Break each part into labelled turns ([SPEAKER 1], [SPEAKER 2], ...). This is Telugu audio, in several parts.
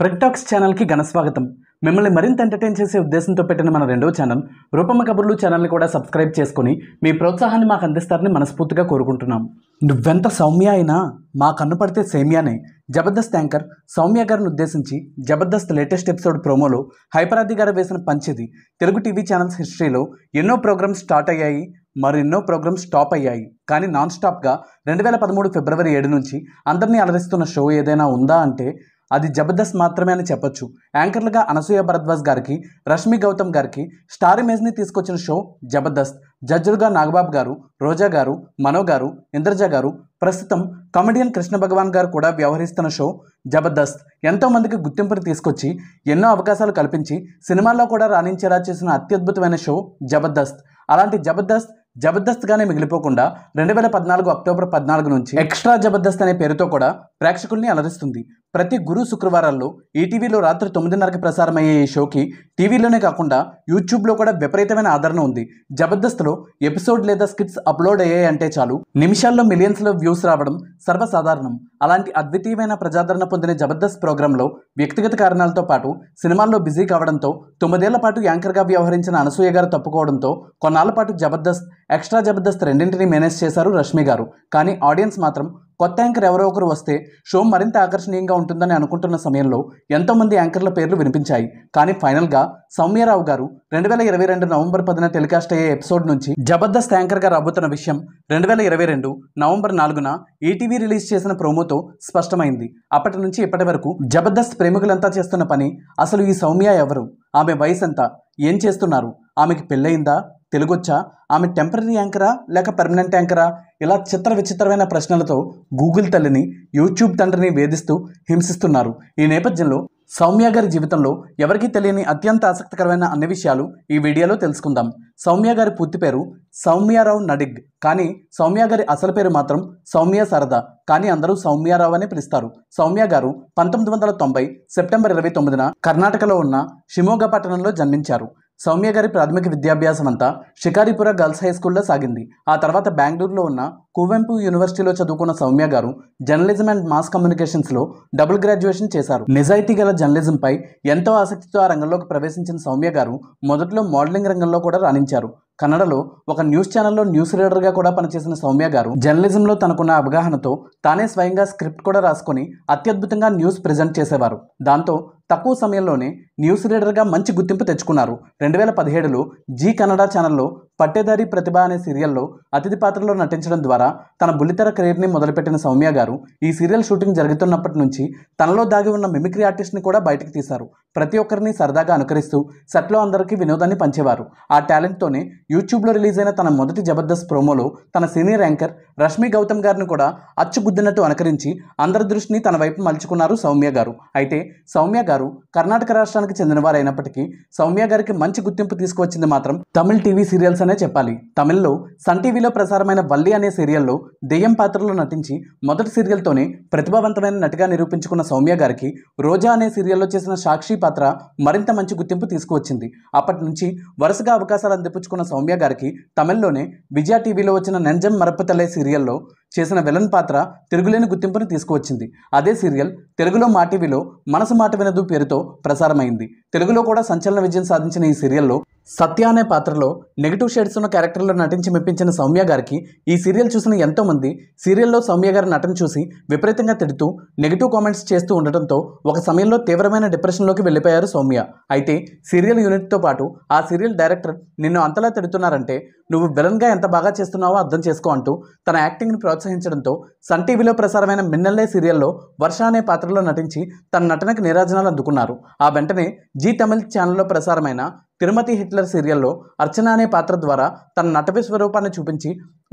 [SPEAKER 1] టాక్స్ ఛానల్కి ఘనస్వాగతం మిమ్మల్ని మరింత ఎంటర్టైన్ చేసే ఉద్దేశంతో పెట్టిన మన రెండవ ఛానల్ రూపమ కబుర్లు ఛానల్ని కూడా సబ్స్క్రైబ్ చేసుకుని మీ ప్రోత్సాహాన్ని మాకు అందిస్తారని మనస్ఫూర్తిగా కోరుకుంటున్నాం నువ్వెంత సౌమ్య అయినా మా కన్ను పడితే సేమ్యానే జబర్దస్త్ యాంకర్ సౌమ్య గారిని ఉద్దేశించి జబర్దస్త్ లేటెస్ట్ ఎపిసోడ్ ప్రోమోలో హైపరాది గారు వేసిన పంచిది తెలుగు టీవీ ఛానల్స్ హిస్టరీలో ఎన్నో ప్రోగ్రామ్స్ స్టార్ట్ అయ్యాయి మరెన్నో ప్రోగ్రామ్స్ స్టాప్ అయ్యాయి కానీ నాన్ స్టాప్గా రెండు వేల పదమూడు ఫిబ్రవరి ఏడు నుంచి అందరినీ అలరిస్తున్న షో ఏదైనా ఉందా అంటే అది జబర్దస్త్ మాత్రమే అని చెప్పొచ్చు యాంకర్లుగా అనసూయ భరద్వాజ్ గారికి రష్మి గౌతమ్ గారికి స్టార్ ఇమేజ్ని తీసుకొచ్చిన షో జబర్దస్త్ జడ్జులుగా నాగబాబు గారు రోజా గారు మనో గారు ఇంద్రజ గారు ప్రస్తుతం కమెడియన్ కృష్ణ భగవాన్ గారు కూడా వ్యవహరిస్తున్న షో జబర్దస్త్ ఎంతోమందికి గుర్తింపుని తీసుకొచ్చి ఎన్నో అవకాశాలు కల్పించి సినిమాల్లో కూడా రాణించేలా చేసిన అత్యద్భుతమైన షో జబర్దస్త్ అలాంటి జబర్దస్త్ జబర్దస్త్గానే మిగిలిపోకుండా రెండు వేల పద్నాలుగు అక్టోబర్ పద్నాలుగు నుంచి ఎక్స్ట్రా జబర్దస్త్ అనే పేరుతో కూడా ప్రేక్షకుల్ని అలరిస్తుంది ప్రతి గురు శుక్రవారాల్లో ఈటీవీలో రాత్రి తొమ్మిదిన్నరకి ప్రసారమయ్యే ఈ షోకి టీవీలోనే కాకుండా యూట్యూబ్లో కూడా విపరీతమైన ఆదరణ ఉంది జబర్దస్త్లో ఎపిసోడ్ లేదా స్కిట్స్ అప్లోడ్ అయ్యాయి అంటే చాలు నిమిషాల్లో మిలియన్స్లో వ్యూస్ రావడం సర్వసాధారణం అలాంటి అద్వితీయమైన ప్రజాదరణ పొందిన జబర్దస్త్ ప్రోగ్రాంలో వ్యక్తిగత కారణాలతో పాటు సినిమాల్లో బిజీ కావడంతో తొమ్మిదేళ్ల పాటు యాంకర్గా వ్యవహరించిన అనసూయ గారు తప్పుకోవడంతో కొన్నాళ్ల పాటు జబర్దస్త్ ఎక్స్ట్రా జబర్దస్త్ రెండింటినీ మేనేజ్ చేశారు రష్మి గారు కానీ ఆడియన్స్ మాత్రం కొత్త యాంకర్ ఎవరో ఒకరు వస్తే షో మరింత ఆకర్షణీయంగా ఉంటుందని అనుకుంటున్న సమయంలో ఎంతోమంది యాంకర్ల పేర్లు వినిపించాయి కానీ ఫైనల్గా సౌమ్యరావు గారు రెండు వేల ఇరవై రెండు నవంబర్ పదిన టెలికాస్ట్ అయ్యే ఎపిసోడ్ నుంచి జబర్దస్త్ యాంకర్గా రాబోతున్న విషయం రెండు వేల ఇరవై రెండు నవంబర్ నాలుగున ఈటీవీ రిలీజ్ చేసిన ప్రోమోతో స్పష్టమైంది అప్పటి నుంచి ఇప్పటి వరకు జబర్దస్త్ ప్రేమికులంతా చేస్తున్న పని అసలు ఈ సౌమ్య ఎవరు ఆమె వయసు ఎంత ఏం చేస్తున్నారు ఆమెకి పెళ్ళయిందా తెలుగొచ్చా ఆమె టెంపరీ యాంకరా లేక పర్మనెంట్ యాంకరా ఇలా చిత్ర విచిత్రమైన ప్రశ్నలతో గూగుల్ తల్లిని యూట్యూబ్ తండ్రిని వేధిస్తూ హింసిస్తున్నారు ఈ నేపథ్యంలో సౌమ్య గారి జీవితంలో ఎవరికీ తెలియని అత్యంత ఆసక్తికరమైన అన్ని విషయాలు ఈ వీడియోలో తెలుసుకుందాం సౌమ్య గారి పూర్తి పేరు సౌమ్యారావు నడిగ్ కానీ సౌమ్య గారి అసలు పేరు మాత్రం సౌమ్య సరదా కానీ అందరూ సౌమ్యారావు అనే పిలుస్తారు సౌమ్య గారు పంతొమ్మిది వందల తొంభై సెప్టెంబర్ ఇరవై తొమ్మిదిన కర్ణాటకలో ఉన్న షిమోగ పట్టణంలో జన్మించారు సౌమ్య గారి ప్రాథమిక విద్యాభ్యాసం అంతా షికారిపుర గర్ల్స్ హై స్కూల్లో సాగింది ఆ తర్వాత బెంగళూరులో ఉన్న కువెంపు యూనివర్సిటీలో చదువుకున్న సౌమ్య గారు జర్నలిజం అండ్ మాస్ కమ్యూనికేషన్స్లో డబుల్ గ్రాడ్యుయేషన్ చేశారు నిజాయితీ గల జర్నలిజంపై ఎంతో ఆసక్తితో ఆ రంగంలోకి ప్రవేశించిన సౌమ్య గారు మొదట్లో మోడలింగ్ రంగంలో కూడా రాణించారు కన్నడలో ఒక న్యూస్ ఛానల్లో న్యూస్ రీడర్గా కూడా పనిచేసిన సౌమ్య గారు జర్నలిజంలో తనకున్న అవగాహనతో తానే స్వయంగా స్క్రిప్ట్ కూడా రాసుకొని అత్యద్భుతంగా న్యూస్ ప్రజెంట్ చేసేవారు దాంతో తక్కువ సమయంలోనే న్యూస్ రీడర్గా మంచి గుర్తింపు తెచ్చుకున్నారు రెండు వేల పదిహేడులో జీ కన్నడ ఛానల్లో పట్టేదారి ప్రతిభ అనే సీరియల్లో అతిథి పాత్రలో నటించడం ద్వారా తన బుల్లితెర కెరీర్ని మొదలుపెట్టిన సౌమ్య గారు ఈ సీరియల్ షూటింగ్ జరుగుతున్నప్పటి నుంచి తనలో దాగి ఉన్న మిమిక్రీ ఆర్టిస్ట్ని కూడా బయటకు తీశారు ప్రతి ఒక్కరిని సరదాగా అనుకరిస్తూ సెట్లో అందరికీ వినోదాన్ని పంచేవారు ఆ టాలెంట్తోనే యూట్యూబ్లో రిలీజ్ అయిన తన మొదటి జబర్దస్త్ ప్రోమోలో తన సీనియర్ యాంకర్ రష్మి గౌతమ్ గారిని కూడా అచ్చుగుద్దినట్టు అనుకరించి అందరి దృష్టిని తన వైపు మలుచుకున్నారు సౌమ్య గారు అయితే సౌమ్య గారు కర్ణాటక రాష్ట్రానికి చెందినవారైనప్పటికీ సౌమ్య గారికి మంచి గుర్తింపు తీసుకువచ్చింది మాత్రం తమిళ టీవీ సీరియల్స్ అనే చెప్పాలి తమిళ్లో సన్ టీవీలో ప్రసారమైన వల్లి అనే సీరియల్లో దెయ్యం పాత్రలో నటించి మొదటి సీరియల్తోనే ప్రతిభావంతమైన నటిగా నిరూపించుకున్న సౌమ్య గారికి రోజా అనే సీరియల్లో చేసిన సాక్షి పాత్ర మరింత మంచి గుర్తింపు తీసుకువచ్చింది అప్పటి నుంచి వరుసగా అవకాశాలు అందిపుచ్చుకున్న సౌమ్య గారికి తమిళ్లోనే విజయ టీవీలో వచ్చిన నెంజం మరపతలే సీరియల్లో చేసిన విలన్ పాత్ర తిరుగులేని గుర్తింపును తీసుకువచ్చింది అదే సీరియల్ తెలుగులో మాటీవీలో మనసు మాట వినదు పేరుతో ప్రసారమైంది తెలుగులో కూడా సంచలన విజయం సాధించిన ఈ సీరియల్లో సత్య అనే పాత్రలో నెగిటివ్ షేడ్స్ ఉన్న క్యారెక్టర్లో నటించి మెప్పించిన సౌమ్య గారికి ఈ సీరియల్ చూసిన ఎంతోమంది సీరియల్లో సౌమ్య గారి నటన చూసి విపరీతంగా తిడుతూ నెగిటివ్ కామెంట్స్ చేస్తూ ఉండటంతో ఒక సమయంలో తీవ్రమైన డిప్రెషన్లోకి వెళ్ళిపోయారు సౌమ్య అయితే సీరియల్ యూనిట్తో పాటు ఆ సీరియల్ డైరెక్టర్ నిన్ను అంతలా తిడుతున్నారంటే నువ్వు విలన్గా ఎంత బాగా చేస్తున్నావో అర్థం చేసుకో అంటూ తన యాక్టింగ్ని ప్రోత్సహించడంతో సన్ టీవీలో ప్రసారమైన మిన్నల్లే సీరియల్లో వర్ష అనే పాత్రలో నటించి తన నటనకు నిరాజనాలు అందుకున్నారు ఆ వెంటనే జీ తమిళ్ ఛానల్లో ప్రసారమైన తిరుమతి హిట్లర్ సీరియల్లో అర్చన అనే పాత్ర ద్వారా తన నటవి స్వరూపాన్ని చూపించి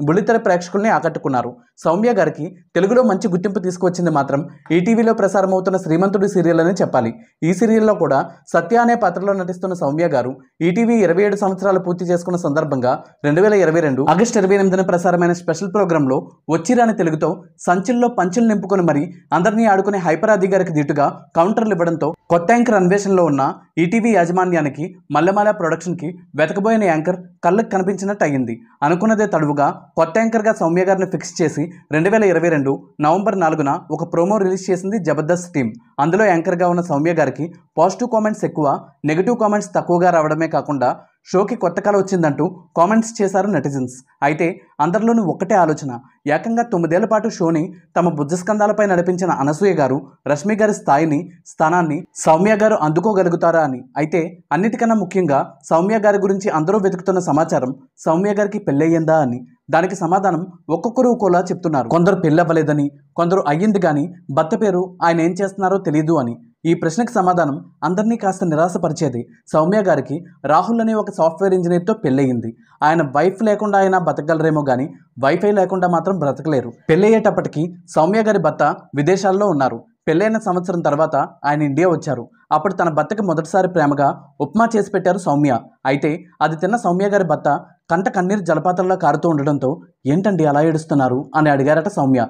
[SPEAKER 1] బుళితెర ప్రేక్షకుల్ని ఆకట్టుకున్నారు సౌమ్య గారికి తెలుగులో మంచి గుర్తింపు తీసుకువచ్చింది మాత్రం ఈటీవీలో ప్రసారమవుతున్న శ్రీమంతుడి సీరియల్ అని చెప్పాలి ఈ సీరియల్లో కూడా సత్య అనే పాత్రలో నటిస్తున్న సౌమ్య గారు ఈటీవీ ఇరవై ఏడు సంవత్సరాలు పూర్తి చేసుకున్న సందర్భంగా రెండు వేల ఇరవై రెండు ఆగస్టు ఇరవై ఎనిమిదిన ప్రసారమైన స్పెషల్ ప్రోగ్రాంలో వచ్చిరాని తెలుగుతో సంచుల్లో పంచులు నింపుకొని మరీ అందరినీ ఆడుకునే హైపర్ అధికారికి దిటుగా కౌంటర్లు ఇవ్వడంతో కొత్త యాంకర్ అన్వేషణలో ఉన్న ఈటీవీ యాజమాన్యానికి మల్లె ప్రొడక్షన్ ప్రొడక్షన్కి వెతకబోయిన యాంకర్ కళ్ళకు కనిపించినట్టు అయింది అనుకున్నదే తడువుగా కొత్త యాంకర్గా సౌమ్య గారిని ఫిక్స్ చేసి రెండు వేల ఇరవై రెండు నవంబర్ నాలుగున ఒక ప్రోమో రిలీజ్ చేసింది జబర్దస్త్ టీం అందులో యాంకర్గా ఉన్న సౌమ్య గారికి పాజిటివ్ కామెంట్స్ ఎక్కువ నెగిటివ్ కామెంట్స్ తక్కువగా రావడమే కాకుండా షోకి కొత్త కళ వచ్చిందంటూ కామెంట్స్ చేశారు నెటిజన్స్ అయితే అందరిలోనూ ఒక్కటే ఆలోచన ఏకంగా తొమ్మిదేళ్ల పాటు షోని తమ బుద్ధస్కంధాలపై నడిపించిన అనసూయ గారు రష్మి గారి స్థాయిని స్థానాన్ని సౌమ్య గారు అందుకోగలుగుతారా అని అయితే అన్నిటికన్నా ముఖ్యంగా సౌమ్య గారి గురించి అందరూ వెతుకుతున్న సమాచారం సౌమ్య గారికి పెళ్ళయ్యిందా అని దానికి సమాధానం ఒక్కొక్కరు ఒక్కోలా చెప్తున్నారు కొందరు పెళ్ళవ్వలేదని కొందరు అయ్యింది కానీ భర్త పేరు ఆయన ఏం చేస్తున్నారో తెలియదు అని ఈ ప్రశ్నకు సమాధానం అందరినీ కాస్త నిరాశపరిచేది సౌమ్య గారికి రాహుల్ అనే ఒక సాఫ్ట్వేర్ ఇంజనీర్తో పెళ్ళయింది ఆయన వైఫ్ లేకుండా ఆయన బతకగలరేమో కానీ వైఫై లేకుండా మాత్రం బ్రతకలేరు పెళ్ళయ్యేటప్పటికి సౌమ్య గారి భర్త విదేశాల్లో ఉన్నారు పెళ్ళైన సంవత్సరం తర్వాత ఆయన ఇండియా వచ్చారు అప్పుడు తన భర్తకి మొదటిసారి ప్రేమగా ఉప్మా చేసి పెట్టారు సౌమ్య అయితే అది తిన్న సౌమ్య గారి భర్త కంట కన్నీరు జలపాతంలో కారుతూ ఉండడంతో ఏంటండి అలా ఏడుస్తున్నారు అని అడిగారట సౌమ్య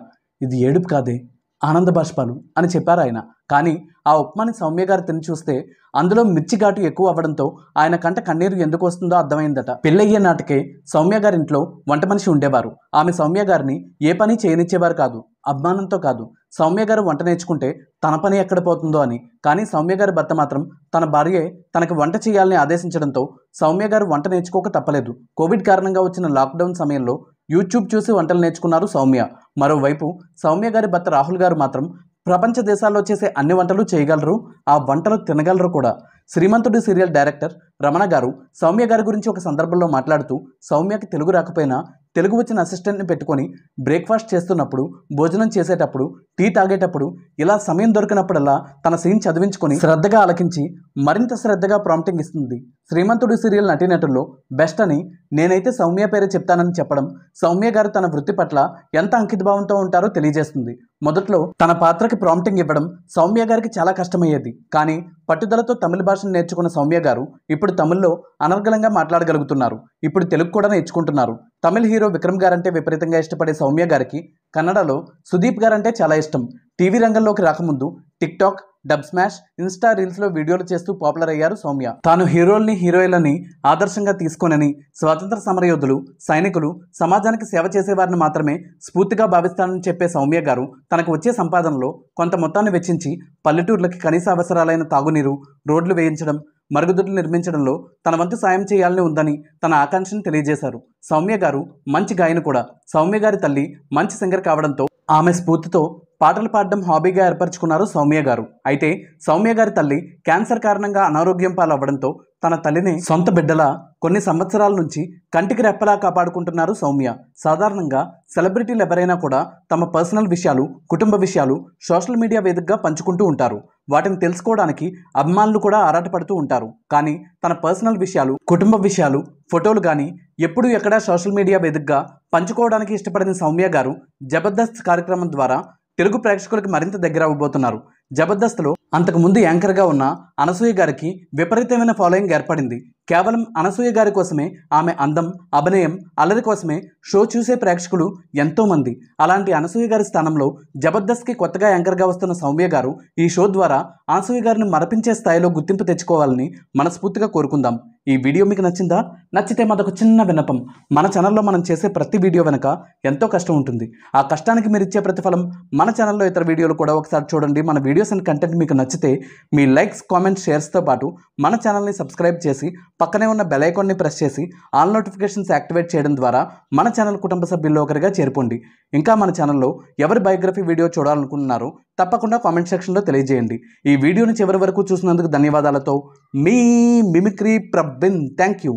[SPEAKER 1] ఇది ఏడుపు కాదే ఆనంద ఆనందబాష్పాలు అని చెప్పారు ఆయన కానీ ఆ ఉప్మాని సౌమ్య గారు తిని చూస్తే అందులో మిర్చి ఘాటు ఎక్కువ అవ్వడంతో ఆయన కంట కన్నీరు ఎందుకు వస్తుందో అర్థమైందట పెళ్ళయ్యే నాటికే సౌమ్య గారింట్లో వంట మనిషి ఉండేవారు ఆమె సౌమ్య గారిని ఏ పని చేయనిచ్చేవారు కాదు అభిమానంతో కాదు సౌమ్య గారు వంట నేర్చుకుంటే తన పని ఎక్కడ పోతుందో అని కానీ సౌమ్య గారి భర్త మాత్రం తన భార్యే తనకు వంట చేయాలని ఆదేశించడంతో సౌమ్య గారు వంట నేర్చుకోక తప్పలేదు కోవిడ్ కారణంగా వచ్చిన లాక్డౌన్ సమయంలో యూట్యూబ్ చూసి వంటలు నేర్చుకున్నారు సౌమ్య మరోవైపు సౌమ్య గారి భర్త రాహుల్ గారు మాత్రం ప్రపంచ దేశాల్లో చేసే అన్ని వంటలు చేయగలరు ఆ వంటలు తినగలరు కూడా శ్రీమంతుడి సీరియల్ డైరెక్టర్ రమణ గారు సౌమ్య గారి గురించి ఒక సందర్భంలో మాట్లాడుతూ సౌమ్యకి తెలుగు రాకపోయినా తెలుగు వచ్చిన అసిస్టెంట్ని పెట్టుకొని బ్రేక్ఫాస్ట్ చేస్తున్నప్పుడు భోజనం చేసేటప్పుడు టీ తాగేటప్పుడు ఇలా సమయం దొరికినప్పుడల్లా తన సీన్ చదివించుకొని శ్రద్ధగా ఆలకించి మరింత శ్రద్ధగా ప్రాంప్టింగ్ ఇస్తుంది శ్రీమంతుడు సీరియల్ నటీనటుల్లో బెస్ట్ అని నేనైతే సౌమ్య పేరే చెప్తానని చెప్పడం సౌమ్య గారు తన వృత్తి పట్ల ఎంత అంకితభావంతో ఉంటారో తెలియజేస్తుంది మొదట్లో తన పాత్రకి ప్రాంప్టింగ్ ఇవ్వడం సౌమ్య గారికి చాలా కష్టమయ్యేది కానీ పట్టుదలతో తమిళ భాషను నేర్చుకున్న సౌమ్య గారు ఇప్పుడు తమిళ్లో అనర్గళంగా మాట్లాడగలుగుతున్నారు ఇప్పుడు తెలుగు కూడా నేర్చుకుంటున్నారు తమిళ హీరో విక్రమ్ గారంటే విపరీతంగా ఇష్టపడే సౌమ్య గారికి కన్నడలో సుదీప్ గారంటే చాలా ఇష్టం టీవీ రంగంలోకి రాకముందు టిక్టాక్ డబ్ స్మాష్ ఇన్స్టా రీల్స్లో వీడియోలు చేస్తూ పాపులర్ అయ్యారు సౌమ్య తాను హీరోల్ని హీరోయిన్లని ఆదర్శంగా తీసుకోనని స్వాతంత్ర సమరయోధులు సైనికులు సమాజానికి సేవ చేసేవారిని మాత్రమే స్ఫూర్తిగా భావిస్తానని చెప్పే సౌమ్య గారు తనకు వచ్చే సంపాదనలో కొంత మొత్తాన్ని వెచ్చించి పల్లెటూర్లకి కనీస అవసరాలైన తాగునీరు రోడ్లు వేయించడం మరుగుదొడ్లు నిర్మించడంలో తన వంతు సాయం చేయాలని ఉందని తన ఆకాంక్షను తెలియజేశారు సౌమ్య గారు మంచి గాయని కూడా సౌమ్య గారి తల్లి మంచి సింగర్ కావడంతో ఆమె స్ఫూర్తితో పాటలు పాడడం హాబీగా ఏర్పరచుకున్నారు సౌమ్య గారు అయితే సౌమ్య గారి తల్లి క్యాన్సర్ కారణంగా అనారోగ్యం పాలవ్వడంతో తన తల్లిని సొంత బిడ్డలా కొన్ని సంవత్సరాల నుంచి కంటికి రెప్పలా కాపాడుకుంటున్నారు సౌమ్య సాధారణంగా సెలబ్రిటీలు ఎవరైనా కూడా తమ పర్సనల్ విషయాలు కుటుంబ విషయాలు సోషల్ మీడియా వేదికగా పంచుకుంటూ ఉంటారు వాటిని తెలుసుకోవడానికి అభిమానులు కూడా ఆరాటపడుతూ ఉంటారు కానీ తన పర్సనల్ విషయాలు కుటుంబ విషయాలు ఫోటోలు కానీ ఎప్పుడు ఎక్కడా సోషల్ మీడియా వేదికగా పంచుకోవడానికి ఇష్టపడిన సౌమ్య గారు జబర్దస్త్ కార్యక్రమం ద్వారా తెలుగు ప్రేక్షకులకు మరింత దగ్గర అవ్వబోతున్నారు జబర్దస్త్లో అంతకుముందు యాంకర్గా ఉన్న అనసూయ గారికి విపరీతమైన ఫాలోయింగ్ ఏర్పడింది కేవలం అనసూయ గారి కోసమే ఆమె అందం అభినయం అల్లరి కోసమే షో చూసే ప్రేక్షకులు ఎంతోమంది అలాంటి అనసూయ గారి స్థానంలో జబర్దస్త్కి కొత్తగా యాంకర్గా వస్తున్న సౌమ్య గారు ఈ షో ద్వారా అనసూయ గారిని మరపించే స్థాయిలో గుర్తింపు తెచ్చుకోవాలని మనస్ఫూర్తిగా కోరుకుందాం ఈ వీడియో మీకు నచ్చిందా నచ్చితే మాదొక చిన్న విన్నపం మన ఛానల్లో మనం చేసే ప్రతి వీడియో వెనక ఎంతో కష్టం ఉంటుంది ఆ కష్టానికి మీరు ఇచ్చే ప్రతిఫలం మన ఛానల్లో ఇతర వీడియోలు కూడా ఒకసారి చూడండి మన వీడియోస్ అండ్ కంటెంట్ మీకు నచ్చితే మీ లైక్స్ కామెంట్స్ షేర్స్తో పాటు మన ఛానల్ని సబ్స్క్రైబ్ చేసి పక్కనే ఉన్న బెలైకాన్ని ప్రెస్ చేసి ఆల్ నోటిఫికేషన్స్ యాక్టివేట్ చేయడం ద్వారా మన ఛానల్ కుటుంబ సభ్యుల్లో ఒకరిగా చేరుకోండి ఇంకా మన ఛానల్లో ఎవరి బయోగ్రఫీ వీడియో చూడాలనుకుంటున్నారో తప్పకుండా కామెంట్ సెక్షన్లో తెలియజేయండి ఈ వీడియోని చివరి వరకు చూసినందుకు ధన్యవాదాలతో మీ మిమిక్రీ ప్రబిన్ థ్యాంక్ యూ